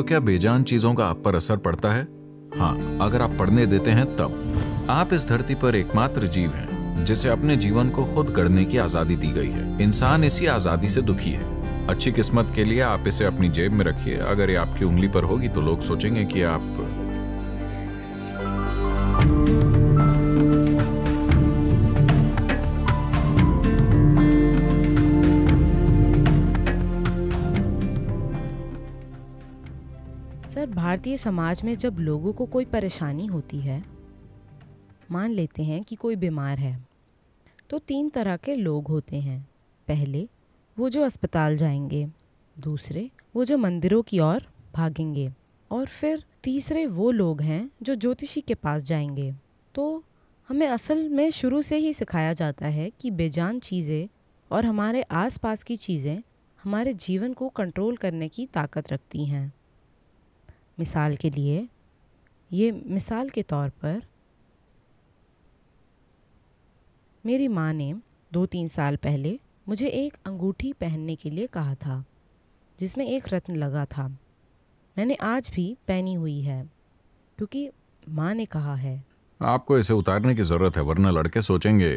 तो क्या बेजान चीजों का आप पर असर पड़ता है हाँ अगर आप पढ़ने देते हैं तब आप इस धरती पर एकमात्र जीव हैं जिसे अपने जीवन को खुद गढ़ने की आजादी दी गई है इंसान इसी आजादी से दुखी है अच्छी किस्मत के लिए आप इसे अपनी जेब में रखिए अगर ये आपकी उंगली पर होगी तो लोग सोचेंगे कि आप भारतीय समाज में जब लोगों को कोई परेशानी होती है मान लेते हैं कि कोई बीमार है तो तीन तरह के लोग होते हैं पहले वो जो अस्पताल जाएंगे दूसरे वो जो मंदिरों की ओर भागेंगे और फिर तीसरे वो लोग हैं जो ज्योतिषी के पास जाएंगे तो हमें असल में शुरू से ही सिखाया जाता है कि बेजान चीज़ें और हमारे आसपास की चीज़ें हमारे जीवन को कंट्रोल करने की ताकत रखती हैं मिसाल के लिए ये मिसाल के तौर पर मेरी माँ ने दो तीन साल पहले मुझे एक अंगूठी पहनने के लिए कहा था जिसमें एक रत्न लगा था मैंने आज भी पहनी हुई है क्योंकि माँ ने कहा है आपको इसे उतारने की ज़रूरत है वरना लड़के सोचेंगे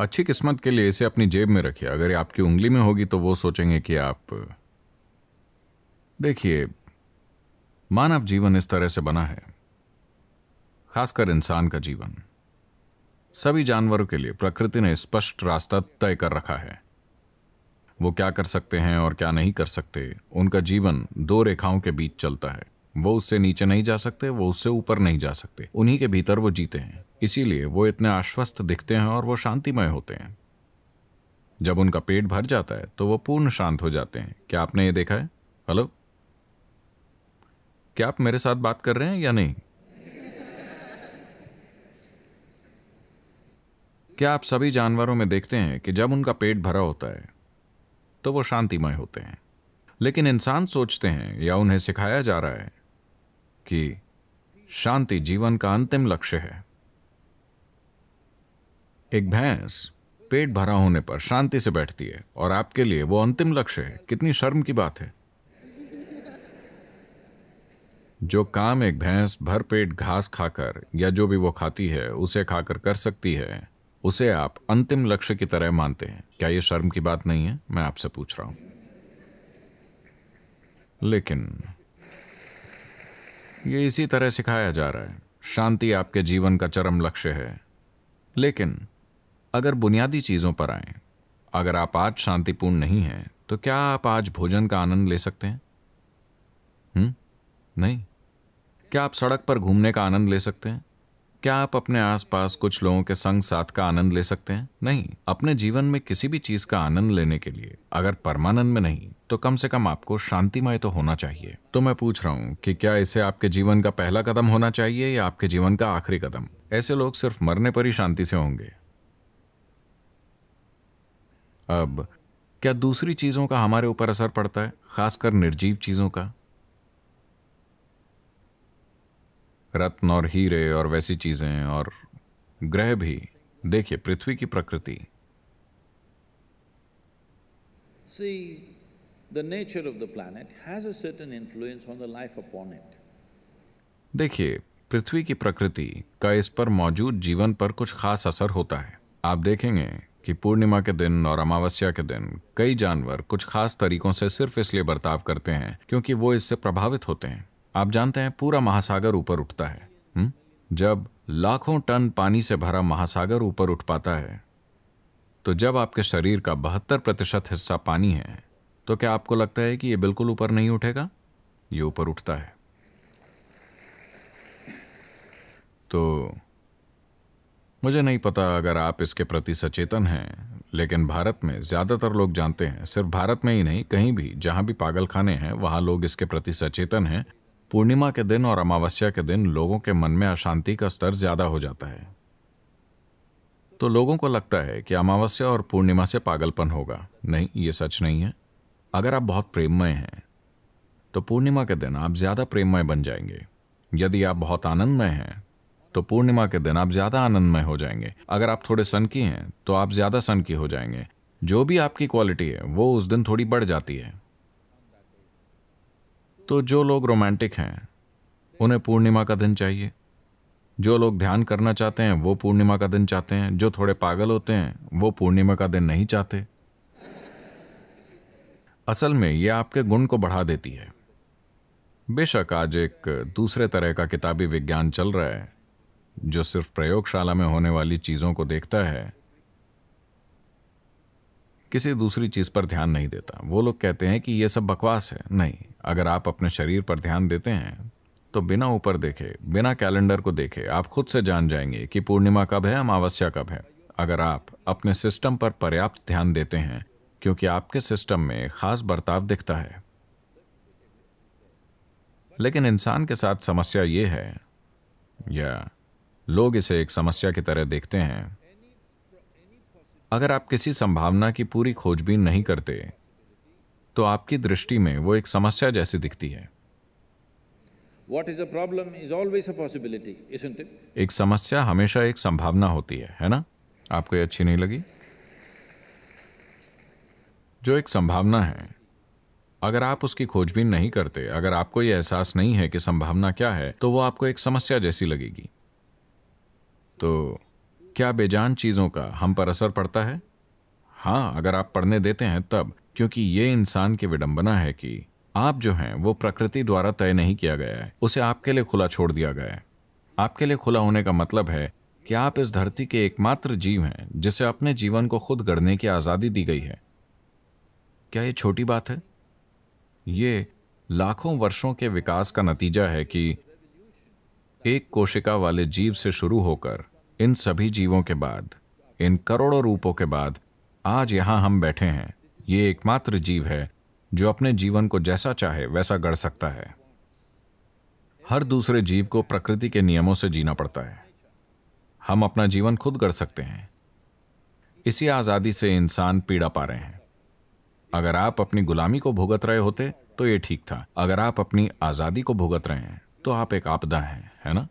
अच्छी किस्मत के लिए इसे अपनी जेब में रखिए अगर आपकी उंगली में होगी तो वो सोचेंगे कि आप देखिए मानव जीवन इस तरह से बना है खासकर इंसान का जीवन सभी जानवरों के लिए प्रकृति ने स्पष्ट रास्ता तय कर रखा है वो क्या कर सकते हैं और क्या नहीं कर सकते उनका जीवन दो रेखाओं के बीच चलता है वो उससे नीचे नहीं जा सकते वो उससे ऊपर नहीं जा सकते उन्हीं के भीतर वो जीते हैं इसीलिए वो इतने आश्वस्त दिखते हैं और वो शांतिमय होते हैं जब उनका पेट भर जाता है तो वो पूर्ण शांत हो जाते हैं क्या आपने ये देखा है हेलो क्या आप मेरे साथ बात कर रहे हैं या नहीं क्या आप सभी जानवरों में देखते हैं कि जब उनका पेट भरा होता है तो वो शांतिमय होते हैं लेकिन इंसान सोचते हैं या उन्हें सिखाया जा रहा है कि शांति जीवन का अंतिम लक्ष्य है एक भैंस पेट भरा होने पर शांति से बैठती है और आपके लिए वो अंतिम लक्ष्य है कितनी शर्म की बात है जो काम एक भैंस भर पेट घास खाकर या जो भी वो खाती है उसे खाकर कर सकती है उसे आप अंतिम लक्ष्य की तरह मानते हैं क्या यह शर्म की बात नहीं है मैं आपसे पूछ रहा हूं लेकिन ये इसी तरह सिखाया जा रहा है शांति आपके जीवन का चरम लक्ष्य है लेकिन अगर बुनियादी चीज़ों पर आए अगर आप आज शांतिपूर्ण नहीं हैं तो क्या आप आज भोजन का आनंद ले सकते हैं हुँ? नहीं क्या आप सड़क पर घूमने का आनंद ले सकते हैं क्या आप अपने आसपास कुछ लोगों के संग साथ का आनंद ले सकते हैं नहीं अपने जीवन में किसी भी चीज का आनंद लेने के लिए अगर परमानंद में नहीं तो कम से कम आपको शांतिमय तो होना चाहिए तो मैं पूछ रहा हूँ कि क्या इसे आपके जीवन का पहला कदम होना चाहिए या आपके जीवन का आखिरी कदम ऐसे लोग सिर्फ मरने पर ही शांति से होंगे अब क्या दूसरी चीज़ों का हमारे ऊपर असर पड़ता है खासकर निर्जीव चीज़ों का रत्न और हीरे और वैसी चीज़ें और ग्रह भी देखिए पृथ्वी की प्रकृति See, the nature देखिए पृथ्वी की प्रकृति का इस पर मौजूद जीवन पर कुछ खास असर होता है आप देखेंगे कि पूर्णिमा के दिन और अमावस्या के दिन कई जानवर कुछ खास तरीकों से सिर्फ इसलिए बर्ताव करते हैं क्योंकि वो इससे प्रभावित होते हैं आप जानते हैं पूरा महासागर ऊपर उठता है हुँ? जब लाखों टन पानी से भरा महासागर ऊपर उठ पाता है तो जब आपके शरीर का बहत्तर प्रतिशत हिस्सा पानी है तो क्या आपको लगता है कि ये बिल्कुल ऊपर नहीं उठेगा ये ऊपर उठता है तो मुझे नहीं पता अगर आप इसके प्रति सचेतन हैं लेकिन भारत में ज़्यादातर लोग जानते हैं सिर्फ भारत में ही नहीं कहीं भी जहाँ भी पागलखाने हैं वहाँ लोग इसके प्रति सचेतन हैं पूर्णिमा के दिन और अमावस्या के दिन लोगों के मन में अशांति का स्तर ज़्यादा हो जाता है तो लोगों को लगता है कि अमावस्या और पूर्णिमा से पागलपन होगा नहीं ये सच नहीं है अगर आप बहुत प्रेममय हैं तो पूर्णिमा के दिन आप ज़्यादा प्रेममय बन जाएंगे यदि आप बहुत आनंदमय हैं तो पूर्णिमा के दिन आप ज़्यादा आनंदमय हो जाएंगे अगर आप थोड़े सन की हैं तो आप ज़्यादा सन की हो जाएंगे जो भी आपकी क्वालिटी है वो उस दिन थोड़ी बढ़ जाती है तो जो लोग रोमांटिक हैं उन्हें पूर्णिमा का दिन चाहिए जो लोग ध्यान करना चाहते हैं वो पूर्णिमा का दिन चाहते हैं जो थोड़े पागल होते हैं वो पूर्णिमा का दिन नहीं चाहते असल में ये आपके गुण को बढ़ा देती है बेशक आज एक दूसरे तरह का किताबी विज्ञान चल रहा है जो सिर्फ प्रयोगशाला में होने वाली चीज़ों को देखता है किसी दूसरी चीज़ पर ध्यान नहीं देता वो लोग कहते हैं कि ये सब बकवास है नहीं अगर आप अपने शरीर पर ध्यान देते हैं तो बिना ऊपर देखे बिना कैलेंडर को देखे आप खुद से जान जाएंगे कि पूर्णिमा कब है अमावस्या कब है अगर आप अपने सिस्टम पर पर्याप्त ध्यान देते हैं क्योंकि आपके सिस्टम में खास बर्ताव दिखता है लेकिन इंसान के साथ समस्या ये है या लोग इसे एक समस्या की तरह देखते हैं अगर आप किसी संभावना की पूरी खोजबीन नहीं करते तो आपकी दृष्टि में वो एक समस्या जैसी दिखती है What is a problem is always a possibility, isn't it? एक समस्या हमेशा एक संभावना होती है है ना आपको ये अच्छी नहीं लगी जो एक संभावना है अगर आप उसकी खोजबीन नहीं करते अगर आपको ये एहसास नहीं है कि संभावना क्या है तो वो आपको एक समस्या जैसी लगेगी तो क्या बेजान चीज़ों का हम पर असर पड़ता है हाँ अगर आप पढ़ने देते हैं तब क्योंकि ये इंसान की विडंबना है कि आप जो हैं वो प्रकृति द्वारा तय नहीं किया गया है उसे आपके लिए खुला छोड़ दिया गया है आपके लिए खुला होने का मतलब है कि आप इस धरती के एकमात्र जीव हैं जिसे अपने जीवन को खुद गढ़ने की आज़ादी दी गई है क्या ये छोटी बात है ये लाखों वर्षों के विकास का नतीजा है कि एक कोशिका वाले जीव से शुरू होकर इन सभी जीवों के बाद इन करोड़ों रूपों के बाद आज यहां हम बैठे हैं ये एकमात्र जीव है जो अपने जीवन को जैसा चाहे वैसा गढ़ सकता है हर दूसरे जीव को प्रकृति के नियमों से जीना पड़ता है हम अपना जीवन खुद गढ़ सकते हैं इसी आज़ादी से इंसान पीड़ा पा रहे हैं अगर आप अपनी गुलामी को भुगत रहे होते तो ये ठीक था अगर आप अपनी आज़ादी को भुगत रहे हैं तो आप एक आपदा हैं है ना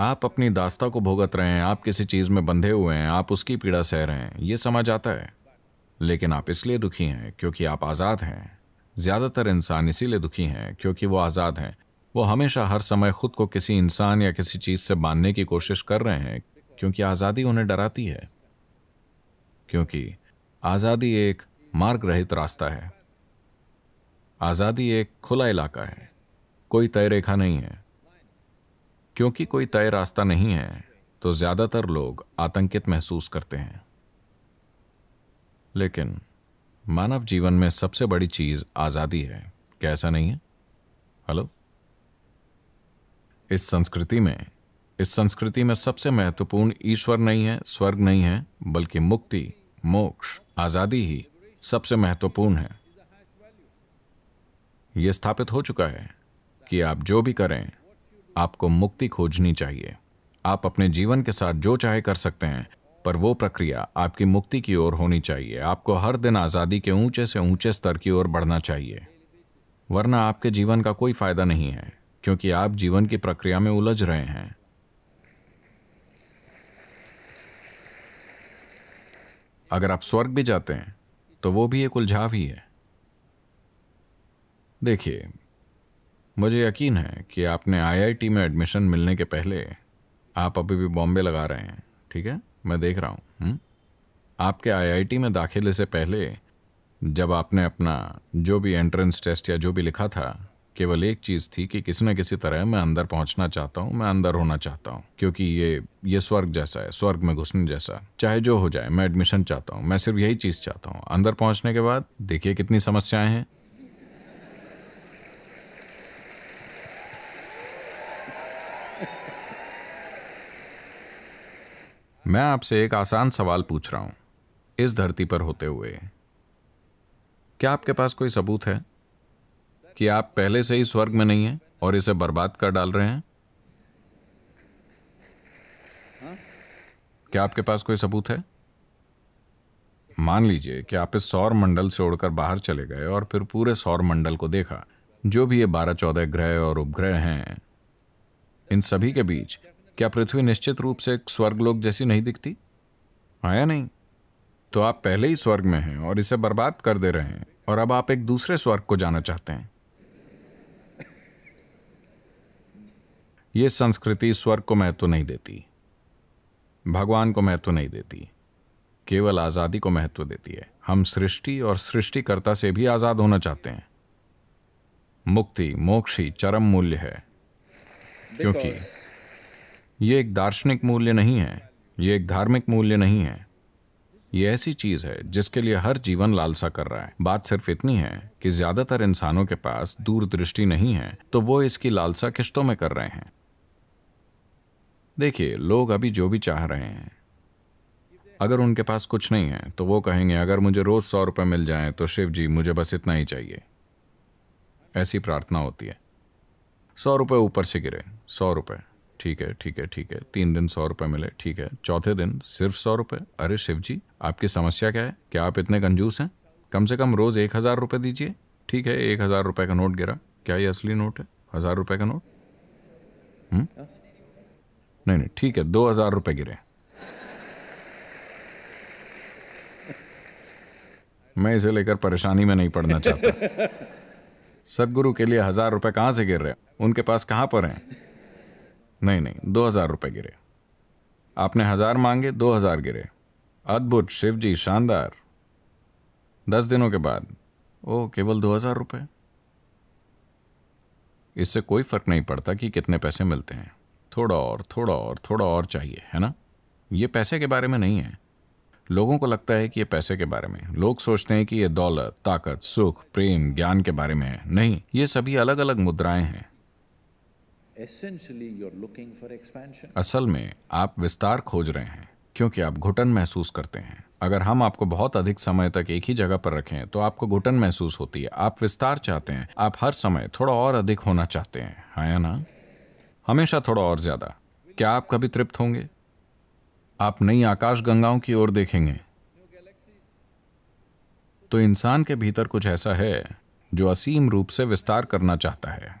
आप अपनी दास्ता को भोगत रहे हैं आप किसी चीज़ में बंधे हुए हैं आप उसकी पीड़ा सह रहे हैं ये समझ आता है लेकिन आप इसलिए दुखी हैं क्योंकि आप आज़ाद हैं ज़्यादातर इंसान इसीलिए दुखी हैं क्योंकि वो आज़ाद हैं वो हमेशा हर समय खुद को किसी इंसान या किसी चीज़ से बांधने की कोशिश कर रहे हैं क्योंकि आज़ादी उन्हें डराती है क्योंकि आज़ादी एक मार्ग रहित रास्ता है आज़ादी एक खुला इलाका है कोई तय रेखा नहीं है क्योंकि कोई तय रास्ता नहीं है तो ज्यादातर लोग आतंकित महसूस करते हैं लेकिन मानव जीवन में सबसे बड़ी चीज आजादी है क्या ऐसा नहीं है हेलो इस संस्कृति में इस संस्कृति में सबसे महत्वपूर्ण ईश्वर नहीं है स्वर्ग नहीं है बल्कि मुक्ति मोक्ष आजादी ही सबसे महत्वपूर्ण है यह स्थापित हो चुका है कि आप जो भी करें आपको मुक्ति खोजनी चाहिए आप अपने जीवन के साथ जो चाहे कर सकते हैं पर वो प्रक्रिया आपकी मुक्ति की ओर होनी चाहिए आपको हर दिन आज़ादी के ऊंचे से ऊंचे स्तर की ओर बढ़ना चाहिए वरना आपके जीवन का कोई फायदा नहीं है क्योंकि आप जीवन की प्रक्रिया में उलझ रहे हैं अगर आप स्वर्ग भी जाते हैं तो वो भी एक उलझाव ही है देखिए मुझे यकीन है कि आपने आईआईटी में एडमिशन मिलने के पहले आप अभी भी बॉम्बे लगा रहे हैं ठीक है मैं देख रहा हूँ हम्म? आपके आईआईटी में दाखिले से पहले जब आपने अपना जो भी एंट्रेंस टेस्ट या जो भी लिखा था केवल एक चीज़ थी कि किसी न किसी तरह मैं अंदर पहुंचना चाहता हूं मैं अंदर होना चाहता हूं क्योंकि ये ये स्वर्ग जैसा है स्वर्ग में घुसने जैसा चाहे जो हो जाए मैं एडमिशन चाहता हूं मैं सिर्फ यही चीज़ चाहता हूं अंदर पहुंचने के बाद देखिए कितनी समस्याएं हैं मैं आपसे एक आसान सवाल पूछ रहा हूं इस धरती पर होते हुए क्या आपके पास कोई सबूत है कि आप पहले से ही स्वर्ग में नहीं हैं और इसे बर्बाद कर डाल रहे हैं क्या आपके पास कोई सबूत है मान लीजिए कि आप इस सौर मंडल से उड़कर बाहर चले गए और फिर पूरे सौर मंडल को देखा जो भी ये बारह चौदह ग्रह और उपग्रह हैं इन सभी के बीच क्या पृथ्वी निश्चित रूप से एक स्वर्गलोक जैसी नहीं दिखती आया हाँ नहीं तो आप पहले ही स्वर्ग में हैं और इसे बर्बाद कर दे रहे हैं और अब आप एक दूसरे स्वर्ग को जाना चाहते हैं यह संस्कृति स्वर्ग को महत्व तो नहीं देती भगवान को महत्व तो नहीं देती केवल आज़ादी को महत्व देती है हम सृष्टि और सृष्टिकर्ता से भी आज़ाद होना चाहते हैं मुक्ति मोक्ष ही चरम मूल्य है क्योंकि ये एक दार्शनिक मूल्य नहीं है ये एक धार्मिक मूल्य नहीं है ये ऐसी चीज है जिसके लिए हर जीवन लालसा कर रहा है बात सिर्फ इतनी है कि ज्यादातर इंसानों के पास दूरदृष्टि नहीं है तो वो इसकी लालसा किश्तों में कर रहे हैं देखिए लोग अभी जो भी चाह रहे हैं अगर उनके पास कुछ नहीं है तो वो कहेंगे अगर मुझे रोज सौ रुपए मिल जाए तो शिव जी मुझे बस इतना ही चाहिए ऐसी प्रार्थना होती है सौ रुपये ऊपर से गिरे सौ रुपये ठीक है ठीक है ठीक है तीन दिन सौ रुपये मिले ठीक है चौथे दिन सिर्फ सौ रुपये अरे शिव जी आपकी समस्या क्या है क्या आप इतने कंजूस हैं कम से कम रोज़ एक हज़ार रुपये दीजिए ठीक है एक हज़ार रुपये का नोट गिरा क्या ये असली नोट है हज़ार रुपये का नोट हुँ? हम्म? नहीं नहीं ठीक है दो हज़ार रुपये गिरे मैं इसे लेकर परेशानी में नहीं पड़ना चाहता सदगुरु के लिए हज़ार रुपये कहाँ से गिर रहे हैं उनके पास कहाँ पर हैं नहीं नहीं दो हज़ार रुपये गिरे आपने हज़ार मांगे दो हज़ार गिरे अद्भुत शिव जी शानदार दस दिनों के बाद ओ केवल दो हज़ार रुपये इससे कोई फ़र्क नहीं पड़ता कि कितने पैसे मिलते हैं थोड़ा और थोड़ा और थोड़ा और चाहिए है ना ये पैसे के बारे में नहीं है लोगों को लगता है कि ये पैसे के बारे में लोग सोचते हैं कि ये दौलत ताकत सुख प्रेम ज्ञान के बारे में है नहीं ये सभी अलग अलग मुद्राएं हैं असल में आप विस्तार खोज रहे हैं क्योंकि आप घुटन महसूस करते हैं अगर हम आपको बहुत अधिक समय तक एक ही जगह पर रखें तो आपको घुटन महसूस होती है आप विस्तार चाहते हैं आप हर समय थोड़ा और अधिक होना चाहते हैं है हाँ या ना हमेशा थोड़ा और ज्यादा क्या आप कभी तृप्त होंगे आप नई आकाश गंगाओं की ओर देखेंगे तो इंसान के भीतर कुछ ऐसा है जो असीम रूप से विस्तार करना चाहता है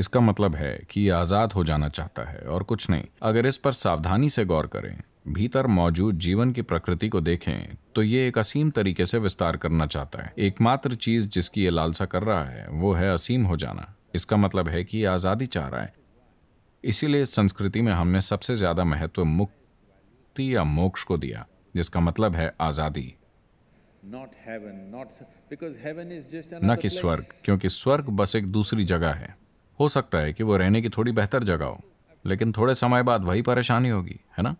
इसका मतलब है कि यह आज़ाद हो जाना चाहता है और कुछ नहीं अगर इस पर सावधानी से गौर करें भीतर मौजूद जीवन की प्रकृति को देखें तो ये एक असीम तरीके से विस्तार करना चाहता है एकमात्र चीज जिसकी ये लालसा कर रहा है वो है असीम हो जाना इसका मतलब है कि आज़ादी चाह रहा है इसीलिए संस्कृति में हमने सबसे ज़्यादा महत्व मुक्ति या मोक्ष को दिया जिसका मतलब है आज़ादी न कि स्वर्ग क्योंकि स्वर्ग बस एक दूसरी जगह है हो सकता है कि वो रहने की थोड़ी बेहतर जगह हो लेकिन थोड़े समय बाद वही परेशानी होगी है ना